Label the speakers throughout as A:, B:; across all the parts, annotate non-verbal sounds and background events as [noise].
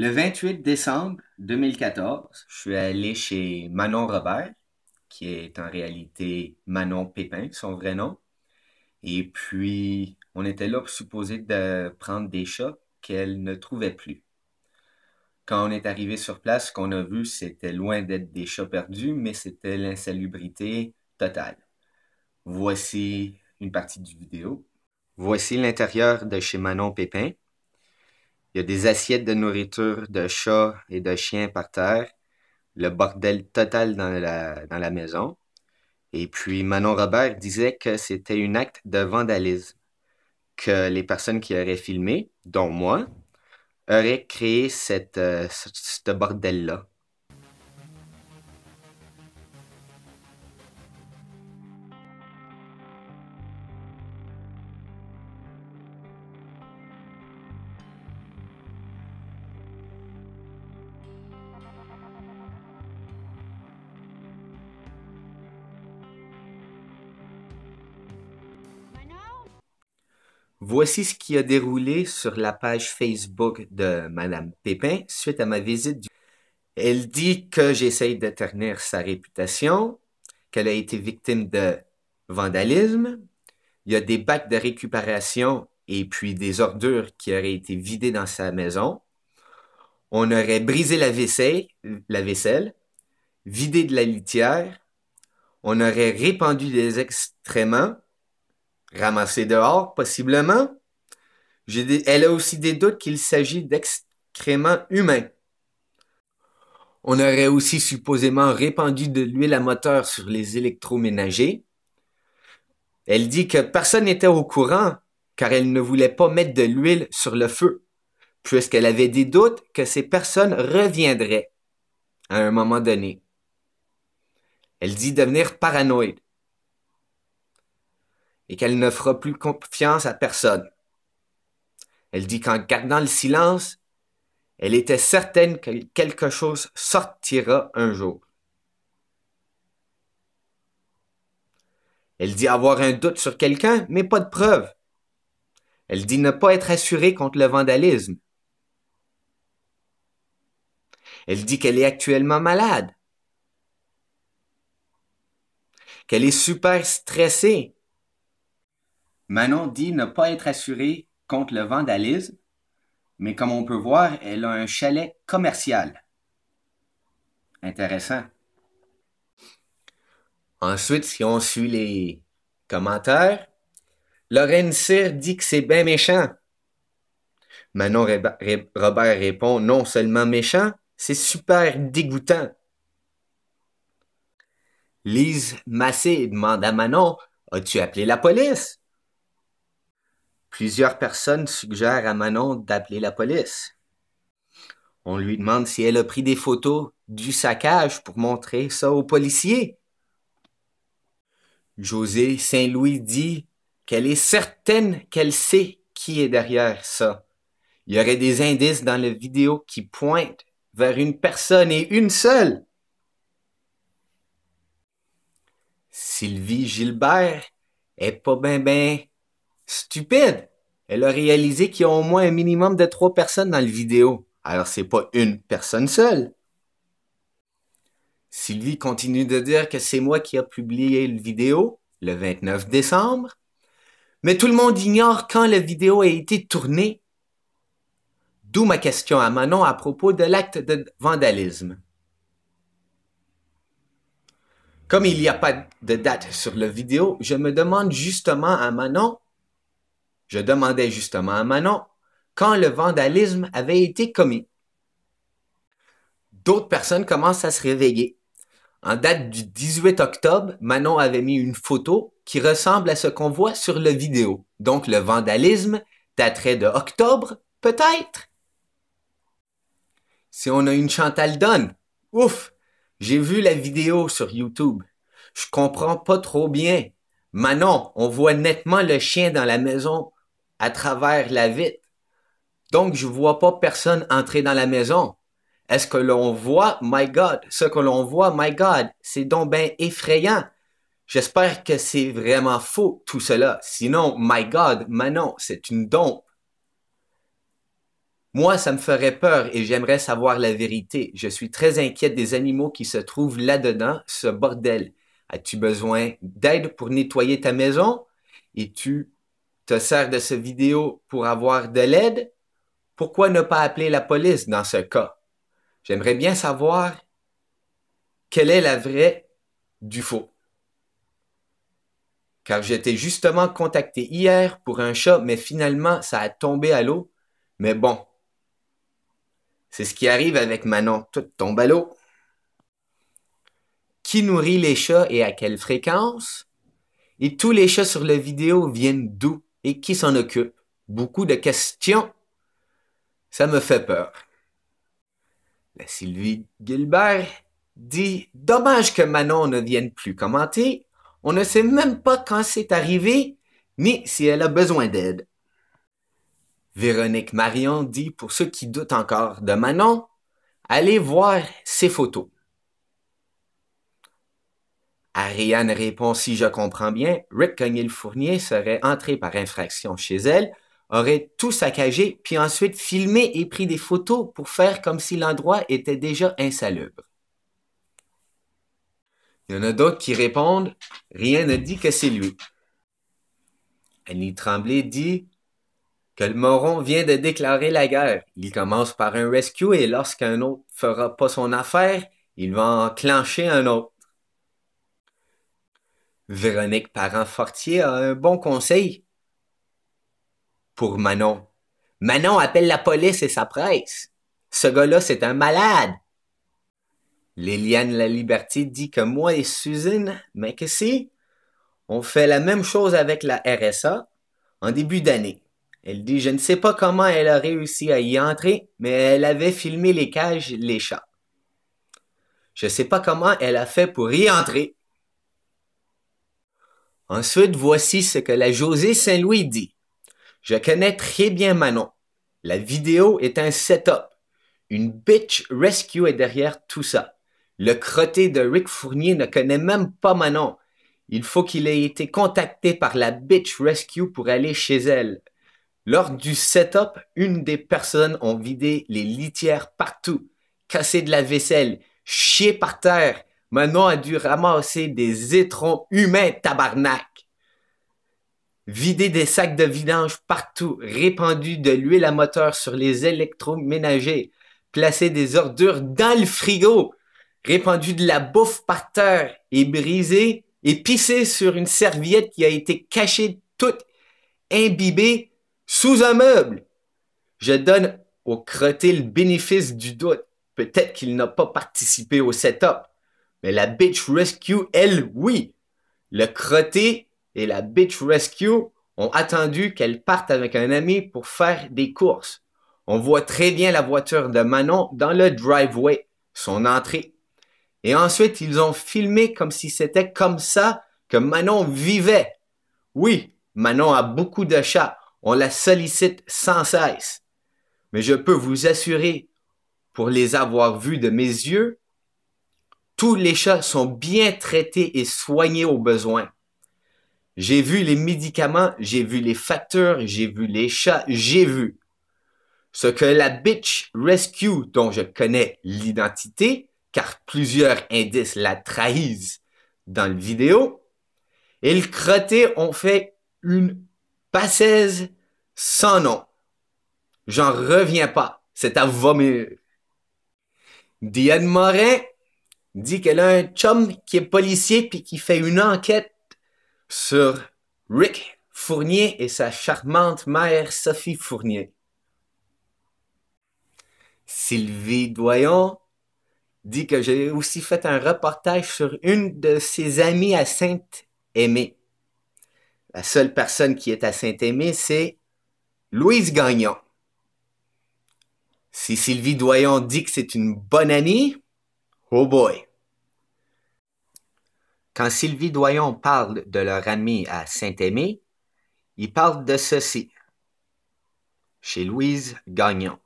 A: Le 28 décembre 2014, je suis allé chez Manon Robert, qui est en réalité Manon Pépin, son vrai nom. Et puis, on était là pour supposer de prendre des chats qu'elle ne trouvait plus. Quand on est arrivé sur place, ce qu'on a vu, c'était loin d'être des chats perdus, mais c'était l'insalubrité totale. Voici une partie du vidéo. Voici l'intérieur de chez Manon Pépin. Il y a des assiettes de nourriture de chats et de chiens par terre. Le bordel total dans la, maison. Et puis Manon Robert disait que c'était un acte de vandalisme, que les personnes qui auraient filmé, dont moi, auraient créé cette, euh, ce bordel-là. Voici ce qui a déroulé sur la page Facebook de Madame Pépin suite à ma visite. Elle dit que j'essaye de ternir sa réputation, qu'elle a été victime de vandalisme. Il y a des bacs de récupération et puis des ordures qui auraient été vidées dans sa maison. On aurait brisé la vaisselle, la vaisselle vidé de la litière. On aurait répandu des excréments Ramassé dehors, possiblement. elle a aussi des doutes qu'il s'agit d'excréments humains. On aurait aussi supposément répandu de l'huile à moteur sur les électroménagers. Elle dit que personne n'était au courant car elle ne voulait pas mettre de l'huile sur le feu, puisqu'elle avait des doutes que ces personnes reviendraient à un moment donné. Elle dit devenir paranoïde et qu'elle ne fera plus confiance à personne. Elle dit qu'en gardant le silence, elle était certaine que quelque chose sortira un jour. Elle dit avoir un doute sur quelqu'un, mais pas de preuve. Elle dit ne pas être assurée contre le vandalisme. Elle dit qu'elle est actuellement malade, qu'elle est super stressée Manon dit ne pas être assurée contre le vandalisme, mais comme on peut voir, elle a un chalet commercial. Intéressant. Ensuite, si on suit les commentaires, Lorraine Cyr dit que c'est bien méchant. Manon Robert répond non seulement méchant, c'est super dégoûtant. Lise Massé demande à Manon As-tu appelé la police Plusieurs personnes suggèrent à Manon d'appeler la police. On lui demande si elle a pris des photos du saccage pour montrer ça aux policiers. José Saint-Louis dit qu'elle est certaine qu'elle sait qui est derrière ça. Il y aurait des indices dans la vidéo qui pointent vers une personne et une seule. Sylvie Gilbert est pas ben ben Stupide! Elle a réalisé qu'il y a au moins un minimum de trois personnes dans le vidéo. Alors c'est pas une personne seule. Sylvie continue de dire que c'est moi qui ai publié le vidéo le 29 décembre. Mais tout le monde ignore quand la vidéo a été tournée. D'où ma question à Manon à propos de l'acte de vandalisme. Comme il n'y a pas de date sur la vidéo, je me demande justement à Manon je demandais justement à Manon quand le vandalisme avait été commis. D'autres personnes commencent à se réveiller. En date du 18 octobre, Manon avait mis une photo qui ressemble à ce qu'on voit sur la vidéo. Donc le vandalisme daterait de octobre, peut-être. Si on a une Chantal Donne, ouf, j'ai vu la vidéo sur YouTube. Je comprends pas trop bien. Manon, on voit nettement le chien dans la maison à travers la vitre. Donc, je vois pas personne entrer dans la maison. Est-ce que l'on voit, my God, ce que l'on voit, my God, c'est donc bien effrayant. J'espère que c'est vraiment faux tout cela. Sinon, my God, Manon, c'est une dompe. Moi, ça me ferait peur et j'aimerais savoir la vérité. Je suis très inquiète des animaux qui se trouvent là-dedans, ce bordel. As-tu besoin d'aide pour nettoyer ta maison? Es-tu te sers de cette vidéo pour avoir de l'aide, pourquoi ne pas appeler la police dans ce cas? J'aimerais bien savoir quelle est la vraie du faux. Car j'étais justement contacté hier pour un chat, mais finalement, ça a tombé à l'eau. Mais bon, c'est ce qui arrive avec Manon, tout tombe à l'eau. Qui nourrit les chats et à quelle fréquence? Et tous les chats sur la vidéo viennent d'où? et qui s'en occupe. Beaucoup de questions. Ça me fait peur. La Sylvie Gilbert dit Dommage que Manon ne vienne plus commenter. On ne sait même pas quand c'est arrivé, ni si elle a besoin d'aide. Véronique Marion dit Pour ceux qui doutent encore de Manon, allez voir ses photos. Ariane répond Si je comprends bien, Rick Cognil-Fournier serait entré par infraction chez elle, aurait tout saccagé, puis ensuite filmé et pris des photos pour faire comme si l'endroit était déjà insalubre. Il y en a d'autres qui répondent Rien ne dit que c'est lui. Annie Tremblay dit que le moron vient de déclarer la guerre. Il commence par un rescue et lorsqu'un autre fera pas son affaire, il va enclencher un autre. Véronique Parent-Fortier a un bon conseil pour Manon. Manon appelle la police et sa presse. Ce gars-là, c'est un malade. Léliane La Liberté dit que moi et Suzanne si on fait la même chose avec la RSA en début d'année. Elle dit, je ne sais pas comment elle a réussi à y entrer, mais elle avait filmé les cages, les chats. Je ne sais pas comment elle a fait pour y entrer, Ensuite, voici ce que la Josée Saint-Louis dit. Je connais très bien Manon. La vidéo est un setup. Une bitch rescue est derrière tout ça. Le crotté de Rick Fournier ne connaît même pas Manon. Il faut qu'il ait été contacté par la bitch rescue pour aller chez elle. Lors du setup, une des personnes ont vidé les litières partout, cassé de la vaisselle, chié par terre, Manon a dû ramasser des étrons humains, tabarnak. Vider des sacs de vidange partout, répandu de l'huile à moteur sur les électroménagers, placer des ordures dans le frigo, répandu de la bouffe par terre et brisé et pissé sur une serviette qui a été cachée toute imbibée sous un meuble. Je donne au crotté le bénéfice du doute. Peut-être qu'il n'a pas participé au setup. Mais la Beach Rescue, elle, oui. Le crotté et la Bitch Rescue ont attendu qu'elle parte avec un ami pour faire des courses. On voit très bien la voiture de Manon dans le driveway, son entrée. Et ensuite, ils ont filmé comme si c'était comme ça que Manon vivait. Oui, Manon a beaucoup de chats. On la sollicite sans cesse. Mais je peux vous assurer, pour les avoir vus de mes yeux, tous les chats sont bien traités et soignés aux besoins. J'ai vu les médicaments, j'ai vu les factures, j'ai vu les chats, j'ai vu. Ce que la bitch rescue dont je connais l'identité, car plusieurs indices la trahissent dans le vidéo, et le crotté ont fait une passaise sans nom. J'en reviens pas. C'est à vomir. Diane Morin dit qu'elle a un chum qui est policier puis qui fait une enquête sur Rick Fournier et sa charmante mère Sophie Fournier. Sylvie Doyon dit que j'ai aussi fait un reportage sur une de ses amies à saint aimée La seule personne qui est à Saint-Aimé, c'est Louise Gagnon. Si Sylvie Doyon dit que c'est une bonne amie, oh boy. Quand Sylvie Doyon parle de leur ami à Saint-Aimé, il parle de ceci. Chez Louise Gagnon.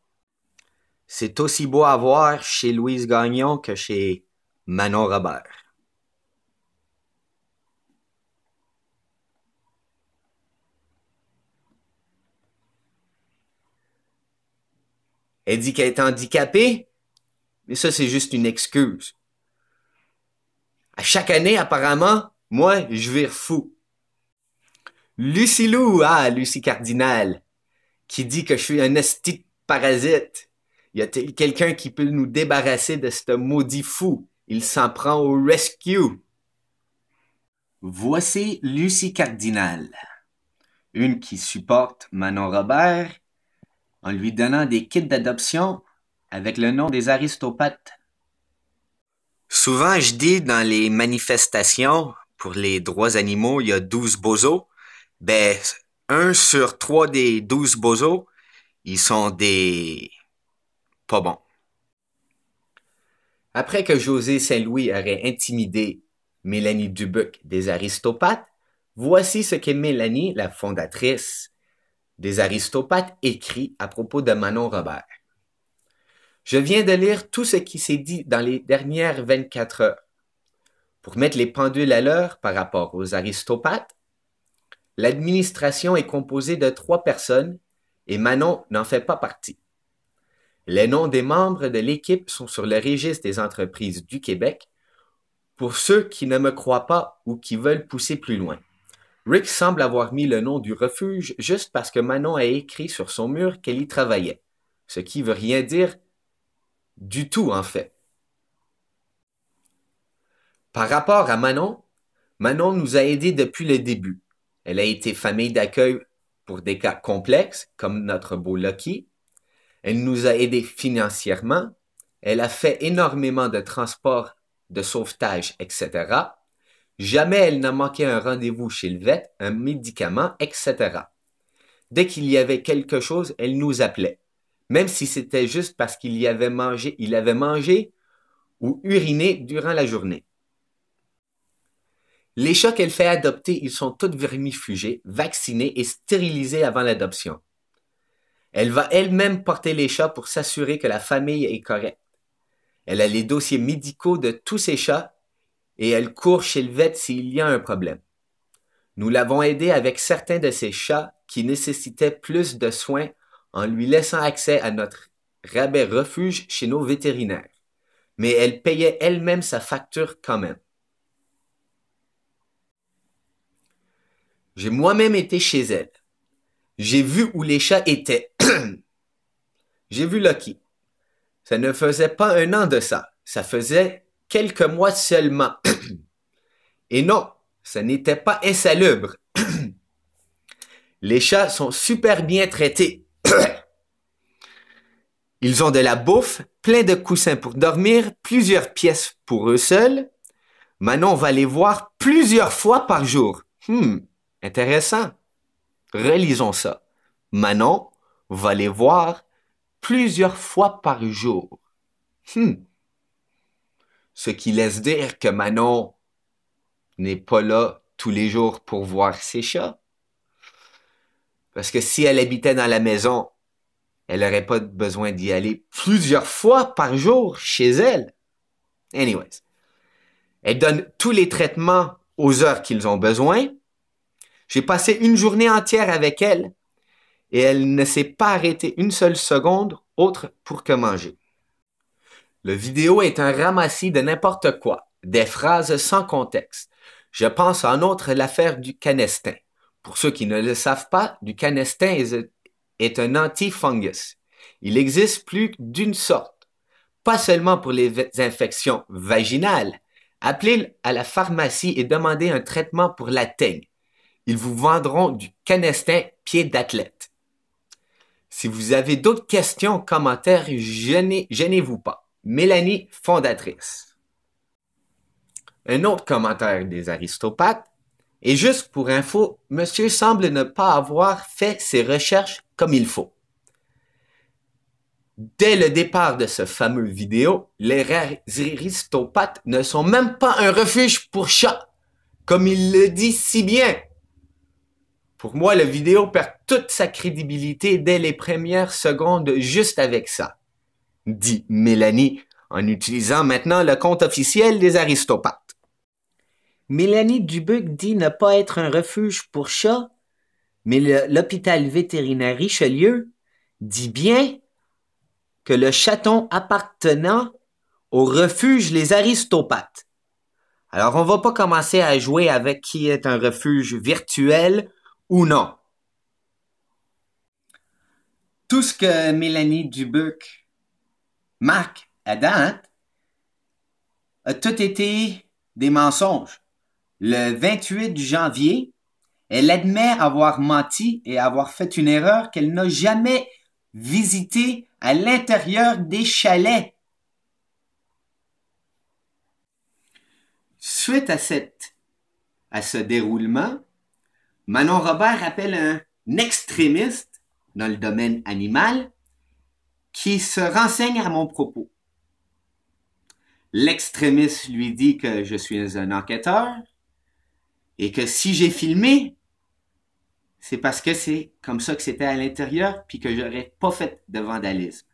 A: C'est aussi beau à voir chez Louise Gagnon que chez Manon Robert. Elle dit qu'elle est handicapée, mais ça, c'est juste une excuse. À chaque année, apparemment, moi, je vire fou. Lucie Lou, ah, Lucie Cardinal, qui dit que je suis un esthétique parasite. y a t il quelqu'un qui peut nous débarrasser de ce maudit fou. Il s'en prend au rescue. Voici Lucie Cardinal, une qui supporte Manon Robert en lui donnant des kits d'adoption avec le nom des aristopathes Souvent, je dis dans les manifestations pour les droits animaux, il y a douze bozos. Ben, un sur trois des douze bozos, ils sont des pas bons. Après que José Saint-Louis aurait intimidé Mélanie Dubuc des Aristopathes, voici ce que Mélanie, la fondatrice des Aristopathes, écrit à propos de Manon Robert. Je viens de lire tout ce qui s'est dit dans les dernières 24 heures. Pour mettre les pendules à l'heure par rapport aux aristopathes, l'administration est composée de trois personnes et Manon n'en fait pas partie. Les noms des membres de l'équipe sont sur le registre des entreprises du Québec pour ceux qui ne me croient pas ou qui veulent pousser plus loin. Rick semble avoir mis le nom du refuge juste parce que Manon a écrit sur son mur qu'elle y travaillait, ce qui veut rien dire du tout, en fait. Par rapport à Manon, Manon nous a aidés depuis le début. Elle a été famille d'accueil pour des cas complexes, comme notre beau Lucky. Elle nous a aidés financièrement. Elle a fait énormément de transports, de sauvetage, etc. Jamais elle n'a manqué un rendez-vous chez le vet, un médicament, etc. Dès qu'il y avait quelque chose, elle nous appelait même si c'était juste parce qu'il y avait mangé, il avait mangé ou uriné durant la journée. Les chats qu'elle fait adopter, ils sont tous vermifugés, vaccinés et stérilisés avant l'adoption. Elle va elle-même porter les chats pour s'assurer que la famille est correcte. Elle a les dossiers médicaux de tous ses chats et elle court chez le vet s'il y a un problème. Nous l'avons aidée avec certains de ses chats qui nécessitaient plus de soins en lui laissant accès à notre rabais refuge chez nos vétérinaires. Mais elle payait elle-même sa facture quand même. J'ai moi-même été chez elle. J'ai vu où les chats étaient. [clears throat] J'ai vu Lucky. Ça ne faisait pas un an de ça. Ça faisait quelques mois seulement. [clears throat] Et non, ça n'était pas insalubre. [clears throat] les chats sont super bien traités. Ils ont de la bouffe, plein de coussins pour dormir, plusieurs pièces pour eux seuls. Manon va les voir plusieurs fois par jour. Hmm, intéressant. Relisons ça. Manon va les voir plusieurs fois par jour. Hum. Ce qui laisse dire que Manon n'est pas là tous les jours pour voir ses chats. Parce que si elle habitait dans la maison, elle n'aurait pas besoin d'y aller plusieurs fois par jour chez elle. Anyways, elle donne tous les traitements aux heures qu'ils ont besoin. J'ai passé une journée entière avec elle et elle ne s'est pas arrêtée une seule seconde autre pour que manger. Le vidéo est un ramassis de n'importe quoi, des phrases sans contexte. Je pense en outre l'affaire du canestin. Pour ceux qui ne le savent pas, du canestin est un antifungus. Il existe plus d'une sorte, pas seulement pour les infections vaginales. Appelez à la pharmacie et demandez un traitement pour la teigne. Ils vous vendront du canestin pied d'athlète. Si vous avez d'autres questions, commentaires, gênez, gênez-vous pas. Mélanie, fondatrice. Un autre commentaire des aristopathes. Et juste pour info, monsieur semble ne pas avoir fait ses recherches il faut. Dès le départ de ce fameux vidéo, les aristopathes ne sont même pas un refuge pour chats, comme il le dit si bien. Pour moi, la vidéo perd toute sa crédibilité dès les premières secondes juste avec ça, dit Mélanie en utilisant maintenant le compte officiel des aristopathes. Mélanie Dubuc dit ne pas être un refuge pour chats mais l'hôpital vétérinaire Richelieu dit bien que le chaton appartenant au refuge Les Aristopathes. Alors, on va pas commencer à jouer avec qui est un refuge virtuel ou non. Tout ce que Mélanie Dubuc marque à date hein, a tout été des mensonges. Le 28 janvier, elle admet avoir menti et avoir fait une erreur qu'elle n'a jamais visitée à l'intérieur des chalets. Suite à, à ce déroulement, Manon Robert appelle un extrémiste dans le domaine animal qui se renseigne à mon propos. L'extrémiste lui dit que je suis un enquêteur et que si j'ai filmé, c'est parce que c'est comme ça que c'était à l'intérieur, puis que j'aurais pas fait de vandalisme.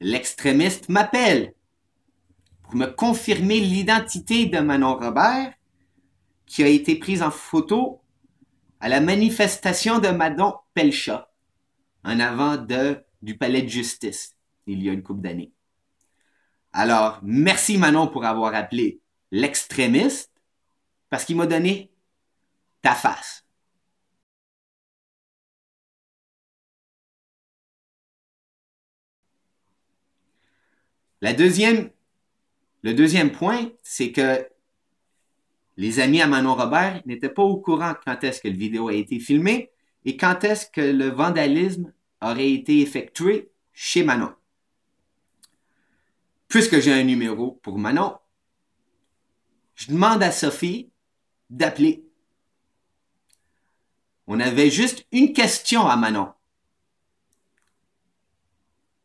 A: L'extrémiste m'appelle pour me confirmer l'identité de Manon Robert, qui a été prise en photo à la manifestation de Madon Pelcha, en avant de, du palais de justice, il y a une couple d'années. Alors, merci Manon pour avoir appelé l'extrémiste, parce qu'il m'a donné ta face. La deuxième, le deuxième point, c'est que les amis à Manon Robert n'étaient pas au courant quand est-ce que la vidéo a été filmée et quand est-ce que le vandalisme aurait été effectué chez Manon. Puisque j'ai un numéro pour Manon, je demande à Sophie d'appeler. On avait juste une question à Manon.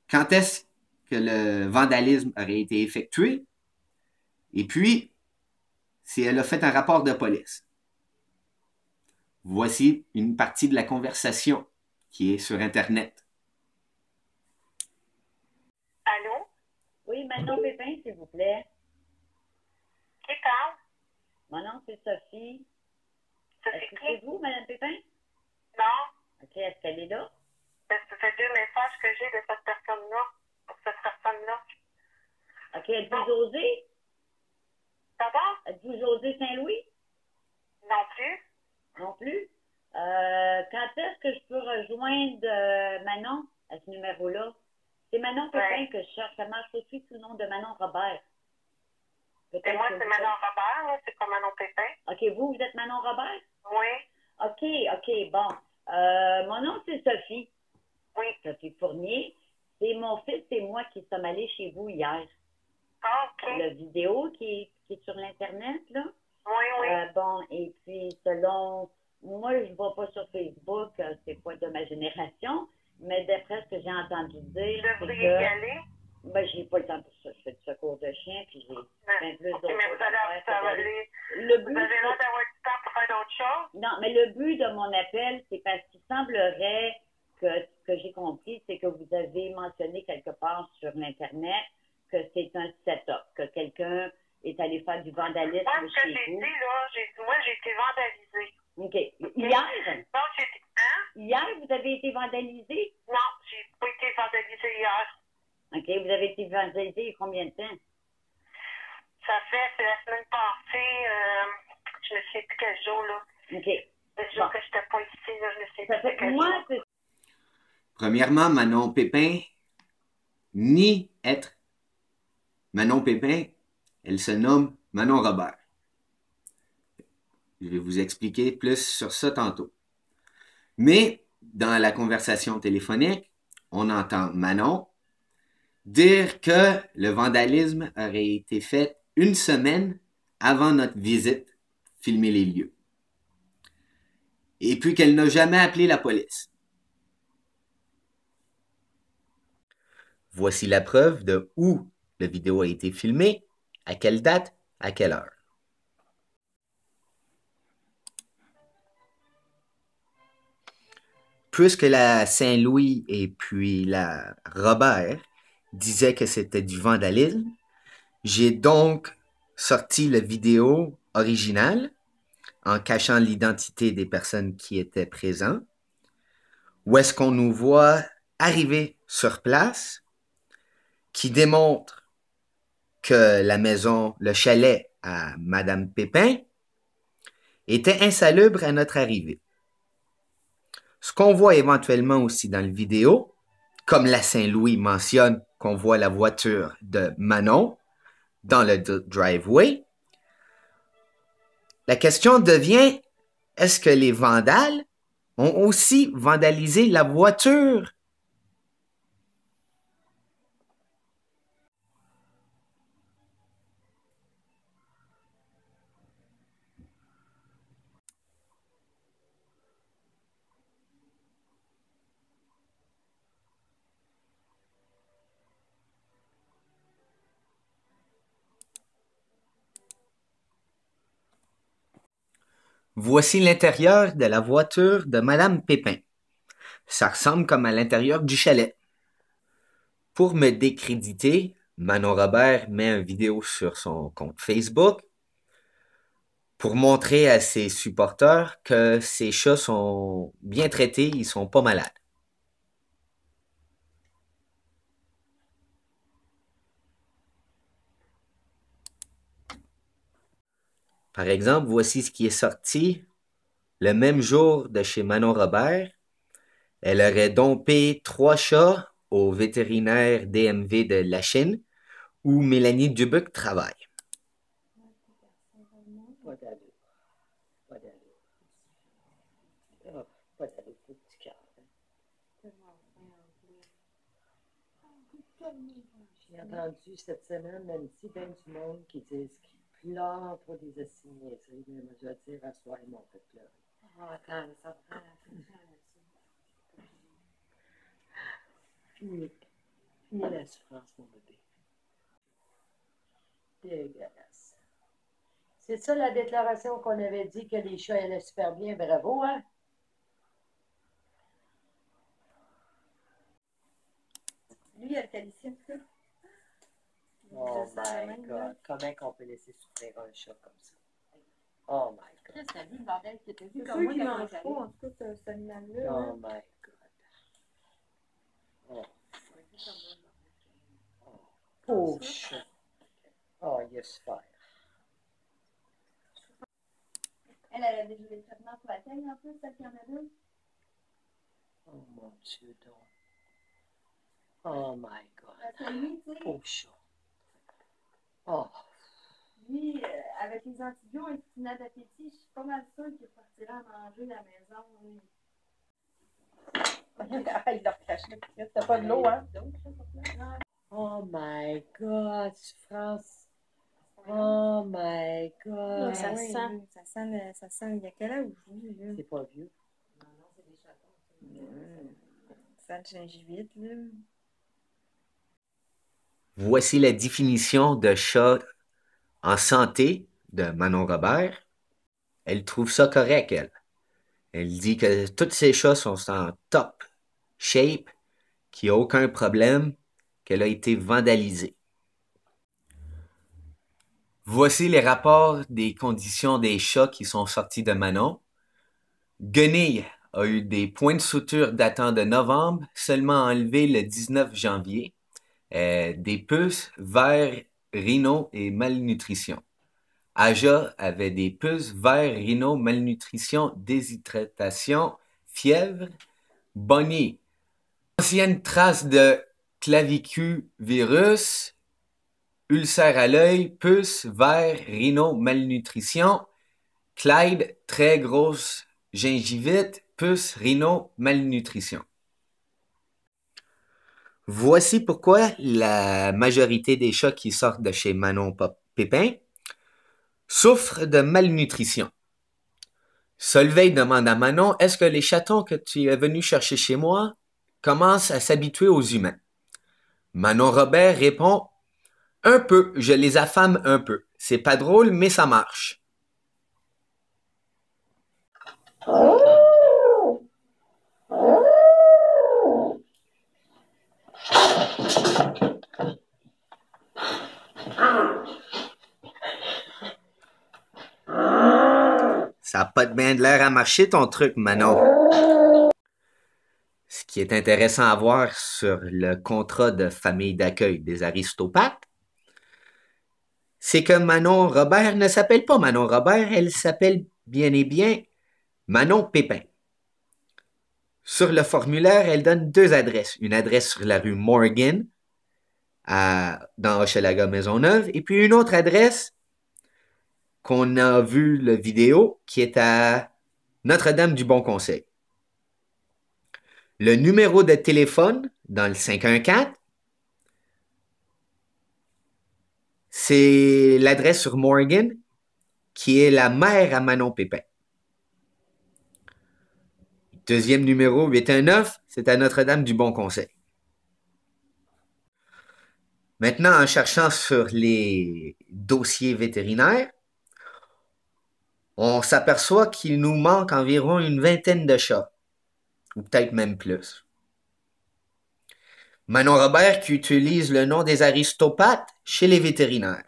A: Quand est-ce que le vandalisme aurait été effectué. Et puis, si elle a fait un rapport de police. Voici une partie de la conversation qui est sur Internet.
B: Allô? Oui, Manon Pépin, s'il vous plaît. Qui parle? Mon nom, c'est Sophie. Sophie ce c'est vous, Madame Pépin? Non. OK, est-ce qu'elle est là? Ça fait deux messages que j'ai de cette personne-là cette personne là. OK, êtes-vous José? Ça D'accord. Êtes-vous José Saint-Louis? Non plus. Non plus? Euh, quand est-ce que je peux rejoindre euh, Manon à ce numéro-là? C'est Manon Pépin que je cherche. Ça marche aussi sous le nom de Manon Robert. Et moi, c'est Manon Robert, c'est quoi Manon Pépin. OK, vous, vous êtes Manon Robert? Oui. OK, OK, bon. Euh, mon nom, c'est Sophie. Oui. Sophie Fournier. C'est mon fils et moi qui sommes allés chez vous hier. Ah, OK. La vidéo qui est, sur l'Internet, là. Oui, oui. Euh, bon, et puis selon. Moi, je ne vois pas sur Facebook, euh, c'est pas de ma génération, mais d'après ce que j'ai entendu dire. Vous devriez y aller? je ben, j'ai pas le temps pour ça. Je fais du secours de chien, puis j'ai ben, mais vous allez, Le but, vous avez l'air d'avoir du temps pour faire d'autres choses? Non, mais le but de mon appel, moi, j'ai été vandalisée. OK. Hier? Non, Hein? Hier, vous avez été vandalisée? Non, j'ai pas été vandalisée hier. OK. Vous avez été vandalisée il y a combien de temps? Ça fait, c'est la semaine passée, euh, je ne sais plus quel jour, là. OK. Le que je ici, je ne sais plus quel jour.
A: Premièrement, Manon Pépin, ni être Manon Pépin, elle se nomme Manon Robert expliquer plus sur ça tantôt. Mais dans la conversation téléphonique, on entend Manon dire que le vandalisme aurait été fait une semaine avant notre visite, filmer les lieux. Et puis qu'elle n'a jamais appelé la police. Voici la preuve de où la vidéo a été filmée, à quelle date, à quelle heure. que la Saint-Louis et puis la Robert disaient que c'était du vandalisme, j'ai donc sorti la vidéo originale en cachant l'identité des personnes qui étaient présentes, où est-ce qu'on nous voit arriver sur place, qui démontre que la maison, le chalet à Madame Pépin était insalubre à notre arrivée. Ce qu'on voit éventuellement aussi dans le vidéo, comme la Saint-Louis mentionne qu'on voit la voiture de Manon dans le driveway, la question devient, est-ce que les vandales ont aussi vandalisé la voiture Voici l'intérieur de la voiture de Madame Pépin. Ça ressemble comme à l'intérieur du chalet. Pour me décréditer, Manon Robert met une vidéo sur son compte Facebook pour montrer à ses supporters que ses chats sont bien traités, ils sont pas malades. Par exemple, voici ce qui est sorti le même jour de chez Manon Robert. Elle aurait dompé trois chats au vétérinaire DMV de la Chine où Mélanie Dubuc travaille.
B: J'ai entendu cette semaine, même si bien du monde qui là assigner. diese Sinne, dire à immer dire erzählen, et mon einmal verklären. Ah, prend ça. hat Fini, fini la souffrance, mon bébé. Dégueulasse. C'est ça la déclaration qu'on avait dit que les chats allaient super bien, bravo, hein? Lui, il a un calcium, Oh my God. Comment qu'on peut laisser souffrir un chat comme ça? Oh my God. lui le bordel qui était comme moi oh, oh, oh my God. Oh. Oh, Oh, yes fire. Elle, a pour la Oh mon Dieu, Oh my God. Oh, Oh. Oui, euh, avec les antibiotiques et une d'appétit, je suis pas mal sûre qu'il partira manger à la maison. Ah, [laughs] il a caché T'as pas de l'eau, hein? Oh my God, France! Oh my God. ça, sent, ça sent. ça sent. Il y a quel âge C'est pas vieux. Non, non, c'est des chatons. Ça sent le gingivite, là.
A: Voici la définition de chat en santé de Manon Robert. Elle trouve ça correct, elle. Elle dit que tous ces chats sont en top shape, qu'il n'y a aucun problème, qu'elle a été vandalisée. Voici les rapports des conditions des chats qui sont sortis de Manon. Guenille a eu des points de suture datant de novembre, seulement enlevés le 19 janvier. Euh, des puces vers rhino et malnutrition. Aja avait des puces vers rhino, malnutrition, déshydratation, fièvre. Bonnie, ancienne trace de virus. ulcère à l'œil, puce, vers rhino, malnutrition. Clyde, très grosse gingivite, puce, rhino, malnutrition. Voici pourquoi la majorité des chats qui sortent de chez Manon Pépin souffrent de malnutrition. Solveig demande à Manon Est-ce que les chatons que tu es venu chercher chez moi commencent à s'habituer aux humains Manon Robert répond Un peu, je les affame un peu. C'est pas drôle, mais ça marche. Oh! Oh! Ça n'a pas de bien de l'air à marcher ton truc, Manon. Ce qui est intéressant à voir sur le contrat de famille d'accueil des aristopathes, c'est que Manon Robert ne s'appelle pas Manon Robert, elle s'appelle bien et bien Manon Pépin. Sur le formulaire, elle donne deux adresses. Une adresse sur la rue Morgan, à, dans Hochelaga Maisonneuve, et puis une autre adresse qu'on a vu le vidéo, qui est à Notre-Dame du Bon Conseil. Le numéro de téléphone dans le 514, c'est l'adresse sur Morgan, qui est la mère à Manon Pépin. Deuxième numéro 819, c'est à Notre-Dame du Bon Conseil. Maintenant, en cherchant sur les dossiers vétérinaires, on s'aperçoit qu'il nous manque environ une vingtaine de chats, ou peut-être même plus. Manon Robert qui utilise le nom des aristopathes chez les vétérinaires.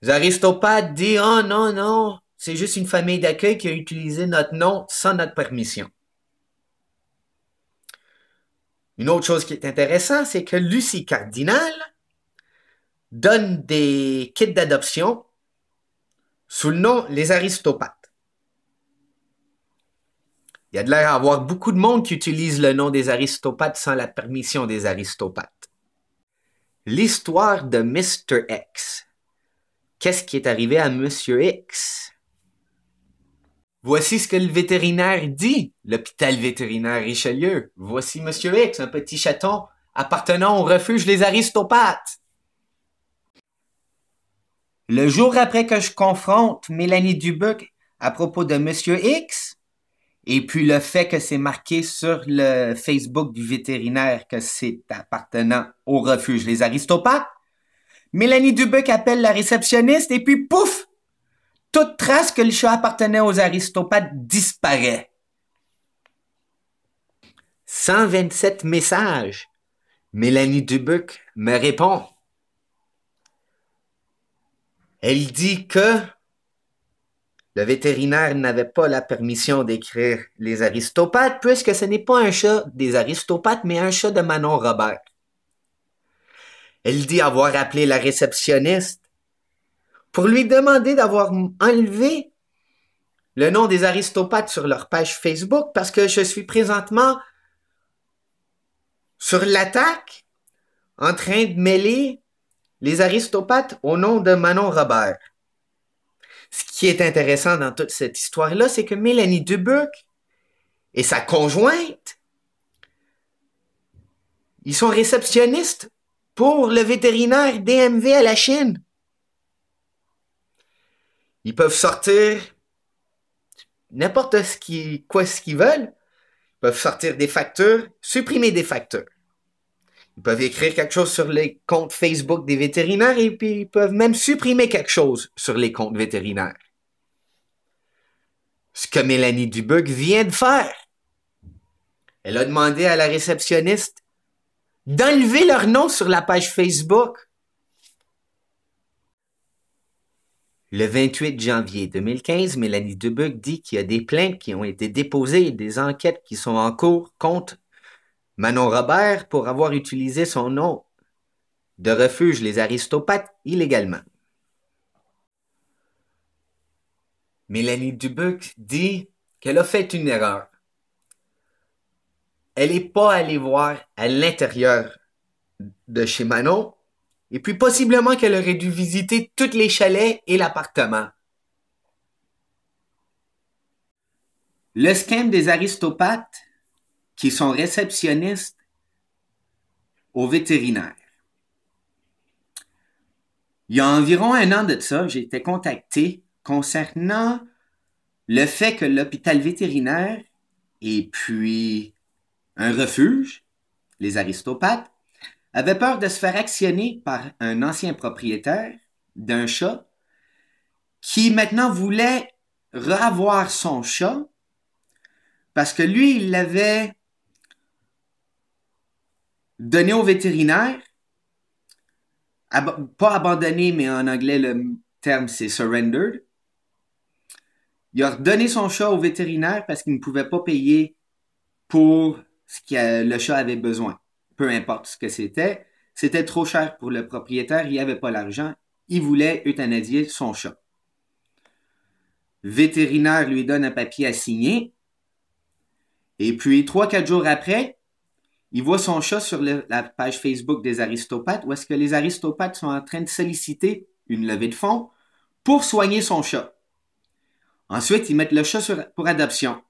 A: Les aristopathes disent Oh non, non, c'est juste une famille d'accueil qui a utilisé notre nom sans notre permission. Une autre chose qui est intéressante, c'est que Lucie Cardinal donne des kits d'adoption sous le nom Les Aristopathes. Il y a de l'air à avoir beaucoup de monde qui utilise le nom des Aristopates sans la permission des Aristopates. L'histoire de Mr. X. Qu'est-ce qui est arrivé à Monsieur X? Voici ce que le vétérinaire dit, l'hôpital vétérinaire Richelieu. Voici Monsieur X, un petit chaton appartenant au refuge des aristopathes. Le jour après que je confronte Mélanie Dubuc à propos de Monsieur X, et puis le fait que c'est marqué sur le Facebook du vétérinaire que c'est appartenant au refuge des aristopathes, Mélanie Dubuc appelle la réceptionniste et puis pouf, toute trace que le chat appartenait aux aristopathes disparaît. 127 messages. Mélanie Dubuc me répond. Elle dit que le vétérinaire n'avait pas la permission d'écrire les aristopathes puisque ce n'est pas un chat des aristopathes, mais un chat de Manon Robert. Elle dit avoir appelé la réceptionniste pour lui demander d'avoir enlevé le nom des aristopathes sur leur page Facebook parce que je suis présentement sur l'attaque en train de mêler les aristopathes au nom de Manon Robert. Ce qui est intéressant dans toute cette histoire-là, c'est que Mélanie Dubuc et sa conjointe, ils sont réceptionnistes pour le vétérinaire DMV à la Chine. Ils peuvent sortir n'importe quoi ce qu'ils veulent. Ils peuvent sortir des factures, supprimer des factures. Ils peuvent écrire quelque chose sur les comptes Facebook des vétérinaires et puis ils peuvent même supprimer quelque chose sur les comptes vétérinaires. Ce que Mélanie Dubuc vient de faire. Elle a demandé à la réceptionniste d'enlever leur nom sur la page Facebook Le 28 janvier 2015, Mélanie Dubuc dit qu'il y a des plaintes qui ont été déposées des enquêtes qui sont en cours contre Manon Robert pour avoir utilisé son nom de refuge les aristopathes illégalement. Mélanie Dubuc dit qu'elle a fait une erreur. Elle n'est pas allée voir à l'intérieur de chez Manon, et puis possiblement qu'elle aurait dû visiter tous les chalets et l'appartement. Le scheme des aristopathes qui sont réceptionnistes aux vétérinaire. Il y a environ un an de ça, j'ai été contacté concernant le fait que l'hôpital vétérinaire et puis un refuge, les aristopathes, avait peur de se faire actionner par un ancien propriétaire d'un chat qui maintenant voulait revoir son chat parce que lui, il l'avait donné au vétérinaire, pas abandonné, mais en anglais, le terme c'est surrendered. Il a donné son chat au vétérinaire parce qu'il ne pouvait pas payer pour ce que le chat avait besoin peu importe ce que c'était, c'était trop cher pour le propriétaire, il n'y avait pas l'argent, il voulait euthanasier son chat. Vétérinaire lui donne un papier à signer. Et puis, trois, quatre jours après, il voit son chat sur la page Facebook des aristopathes où est-ce que les aristopathes sont en train de solliciter une levée de fonds pour soigner son chat. Ensuite, ils mettent le chat pour adoption.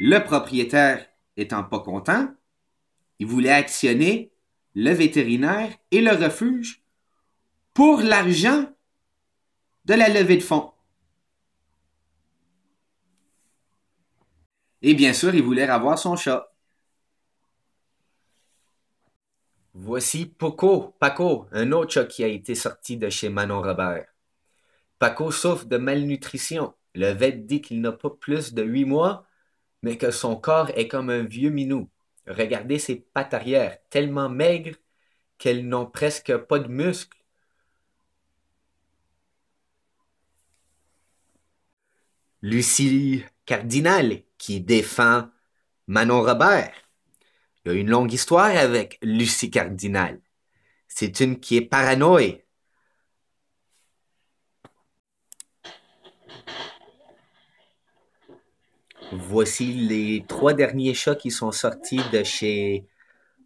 A: Le propriétaire étant pas content, il voulait actionner le vétérinaire et le refuge pour l'argent de la levée de fonds. Et bien sûr, il voulait avoir son chat. Voici Poco, Paco, un autre chat qui a été sorti de chez Manon Robert. Paco souffre de malnutrition. Le vet dit qu'il n'a pas plus de huit mois, mais que son corps est comme un vieux minou. Regardez ses pattes arrière, tellement maigres qu'elles n'ont presque pas de muscles. Lucie Cardinal, qui défend Manon Robert. Il y a une longue histoire avec Lucie Cardinal. C'est une qui est paranoïe, Voici les trois derniers chats qui sont sortis de chez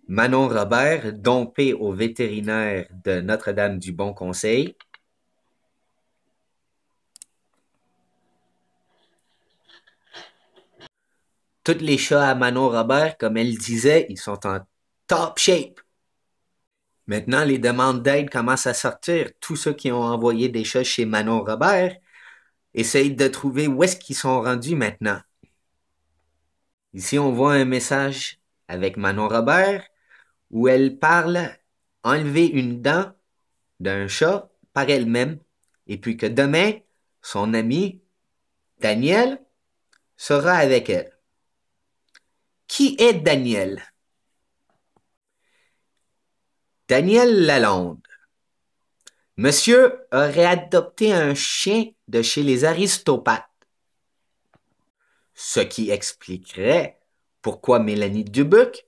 A: Manon Robert, dompé au vétérinaire de Notre-Dame du Bon Conseil. Tous les chats à Manon Robert, comme elle disait, ils sont en top shape. Maintenant, les demandes d'aide commencent à sortir. Tous ceux qui ont envoyé des chats chez Manon Robert essayent de trouver où est-ce qu'ils sont rendus maintenant. Ici, on voit un message avec Manon Robert où elle parle enlever une dent d'un chat par elle-même et puis que demain, son ami Daniel sera avec elle. Qui est Daniel? Daniel Lalonde. Monsieur aurait adopté un chien de chez les Aristopathes ce qui expliquerait pourquoi Mélanie Dubuc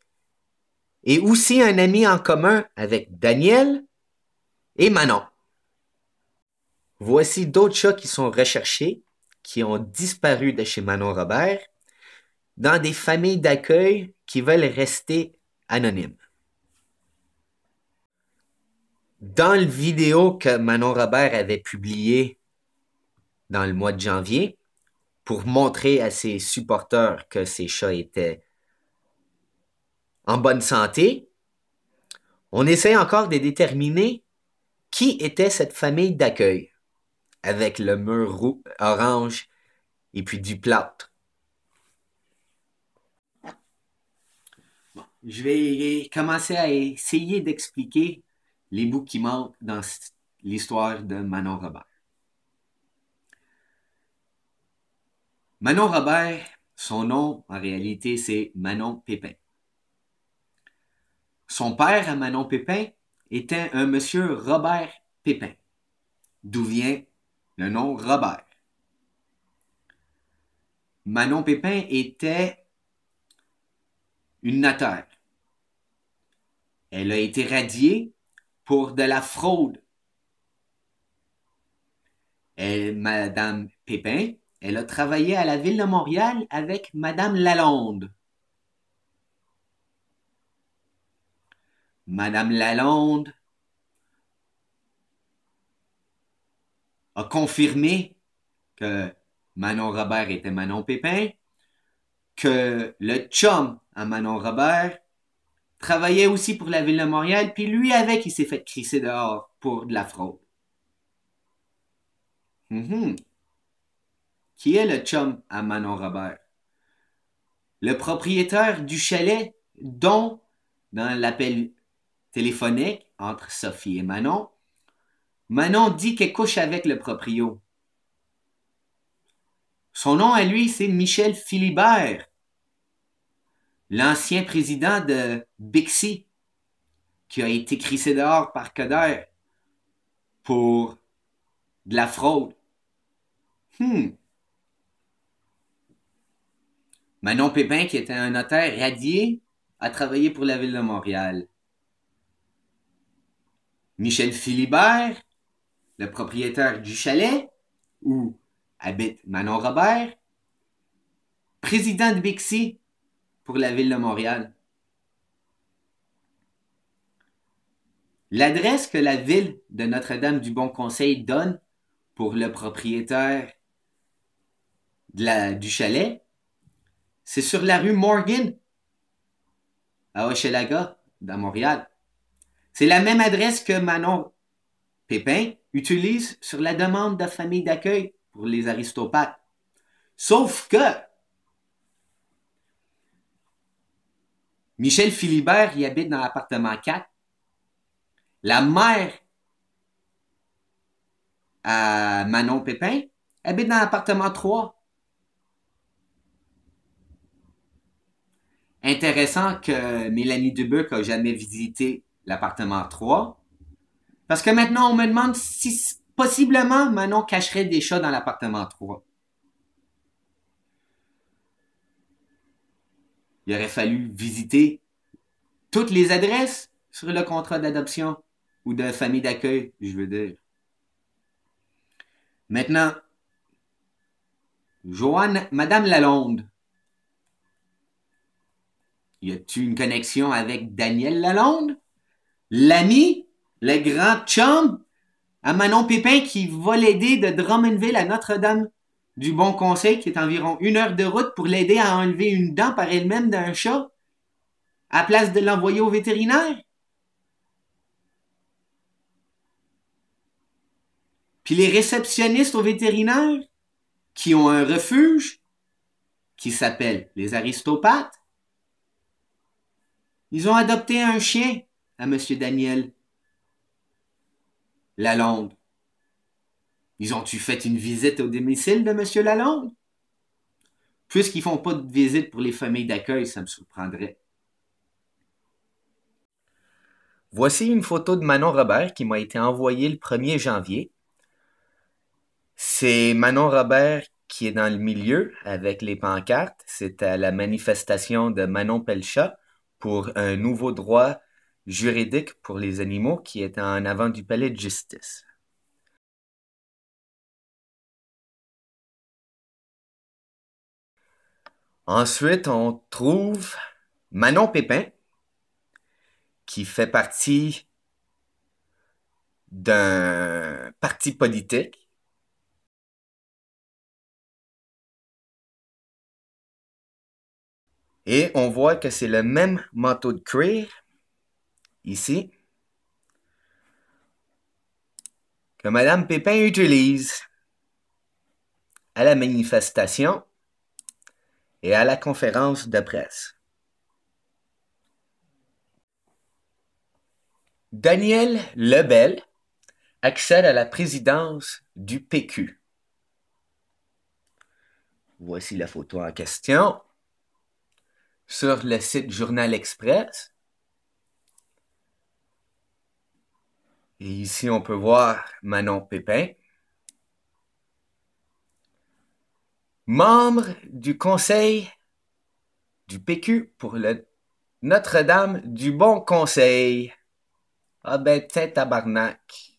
A: est aussi un ami en commun avec Daniel et Manon. Voici d'autres chats qui sont recherchés, qui ont disparu de chez Manon Robert, dans des familles d'accueil qui veulent rester anonymes. Dans le vidéo que Manon Robert avait publiée dans le mois de janvier, pour montrer à ses supporters que ses chats étaient en bonne santé. On essaie encore de déterminer qui était cette famille d'accueil avec le mur orange et puis du plâtre. je vais commencer à essayer d'expliquer les bouts qui manquent dans l'histoire de Manon Robert. Manon Robert, son nom en réalité c'est Manon Pépin. Son père à Manon Pépin était un monsieur Robert Pépin, d'où vient le nom Robert. Manon Pépin était une notaire. Elle a été radiée pour de la fraude. Elle, Madame Pépin, elle a travaillé à la Ville de Montréal avec Madame Lalonde. Madame Lalonde a confirmé que Manon Robert était Manon Pépin, que le chum à Manon Robert travaillait aussi pour la ville de Montréal, puis lui avec, il s'est fait crisser dehors pour de la fraude. Mm-hmm qui est le chum à Manon Robert. Le propriétaire du chalet dont, dans l'appel téléphonique entre Sophie et Manon, Manon dit qu'elle couche avec le proprio. Son nom à lui, c'est Michel Philibert, l'ancien président de Bixi, qui a été crissé dehors par Coder pour de la fraude. Hmm. Manon Pépin, qui était un notaire radié, a travaillé pour la ville de Montréal. Michel Philibert, le propriétaire du chalet où habite Manon Robert, président de Bixi pour la ville de Montréal. L'adresse que la ville de Notre-Dame-du-Bon-Conseil donne pour le propriétaire du chalet c'est sur la rue Morgan, à ah Hochelaga, dans Montréal. C'est la même adresse que Manon Pépin utilise sur la demande de famille d'accueil pour les aristopathes. Sauf que Michel Philibert y habite dans l'appartement 4. La mère à Manon Pépin habite dans l'appartement 3. Intéressant que Mélanie Dubuc a jamais visité l'appartement 3. Parce que maintenant, on me demande si possiblement Manon cacherait des chats dans l'appartement 3. Il aurait fallu visiter toutes les adresses sur le contrat d'adoption ou de famille d'accueil, je veux dire. Maintenant, Joanne, Madame Lalonde y a-tu une connexion avec Daniel Lalonde? L'ami? Le grand chum? À Manon Pépin qui va l'aider de Drummondville à Notre-Dame du Bon Conseil, qui est environ une heure de route pour l'aider à enlever une dent par elle-même d'un chat, à place de l'envoyer au vétérinaire? Puis les réceptionnistes au vétérinaire qui ont un refuge qui s'appelle les aristopathes, ils ont adopté un chien à M. Daniel. Lalonde. Ils ont-tu fait une visite au domicile de M. Lalonde? Puisqu'ils ne font pas de visite pour les familles d'accueil, ça me surprendrait. Voici une photo de Manon Robert qui m'a été envoyée le 1er janvier. C'est Manon Robert qui est dans le milieu avec les pancartes. C'est à la manifestation de Manon Pelchat pour un nouveau droit juridique pour les animaux qui est en avant du palais de justice. Ensuite, on trouve Manon Pépin, qui fait partie d'un parti politique Et on voit que c'est le même manteau de cuir, ici, que Madame Pépin utilise à la manifestation et à la conférence de presse. Daniel Lebel accède à la présidence du PQ. Voici la photo en question sur le site Journal Express. Et ici, on peut voir Manon Pépin. Membre du conseil du PQ pour le Notre-Dame du Bon Conseil. Ah ben, t'es tabarnak.